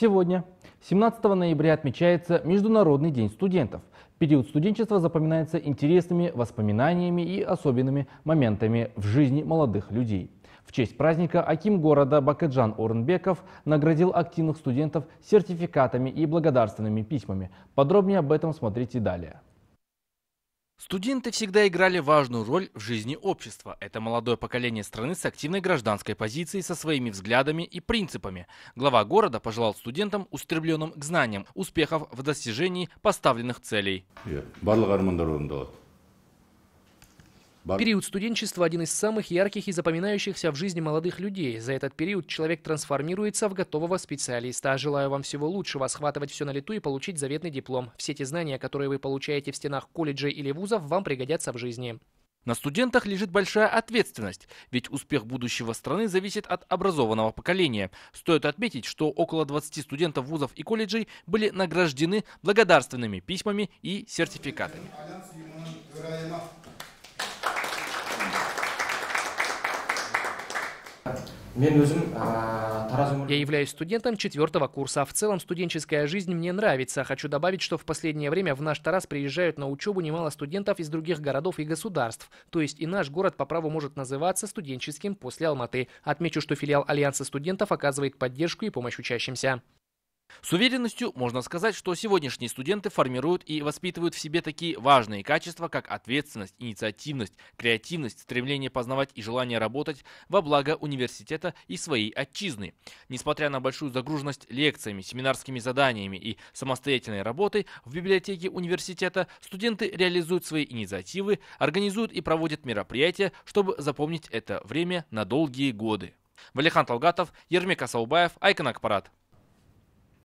Сегодня, 17 ноября, отмечается Международный день студентов. Период студенчества запоминается интересными воспоминаниями и особенными моментами в жизни молодых людей. В честь праздника Аким города Бакаджан Орнбеков наградил активных студентов сертификатами и благодарственными письмами. Подробнее об этом смотрите далее. Студенты всегда играли важную роль в жизни общества. Это молодое поколение страны с активной гражданской позицией, со своими взглядами и принципами. Глава города пожелал студентам, устремленным к знаниям, успехов в достижении поставленных целей. Период студенчества – один из самых ярких и запоминающихся в жизни молодых людей. За этот период человек трансформируется в готового специалиста. Желаю вам всего лучшего, схватывать все на лету и получить заветный диплом. Все те знания, которые вы получаете в стенах колледжей или вузов, вам пригодятся в жизни. На студентах лежит большая ответственность, ведь успех будущего страны зависит от образованного поколения. Стоит отметить, что около 20 студентов вузов и колледжей были награждены благодарственными письмами и сертификатами. А, Я являюсь студентом четвертого курса. А в целом студенческая жизнь мне нравится. Хочу добавить, что в последнее время в наш Тарас приезжают на учебу немало студентов из других городов и государств. То есть и наш город по праву может называться студенческим после Алматы. Отмечу, что филиал Альянса студентов оказывает поддержку и помощь учащимся. С уверенностью можно сказать, что сегодняшние студенты формируют и воспитывают в себе такие важные качества, как ответственность, инициативность, креативность, стремление познавать и желание работать во благо университета и своей отчизны. Несмотря на большую загруженность лекциями, семинарскими заданиями и самостоятельной работой в библиотеке университета, студенты реализуют свои инициативы, организуют и проводят мероприятия, чтобы запомнить это время на долгие годы. Валихан Талгатов, Ермек Асаубаев, Айкон Акпарат.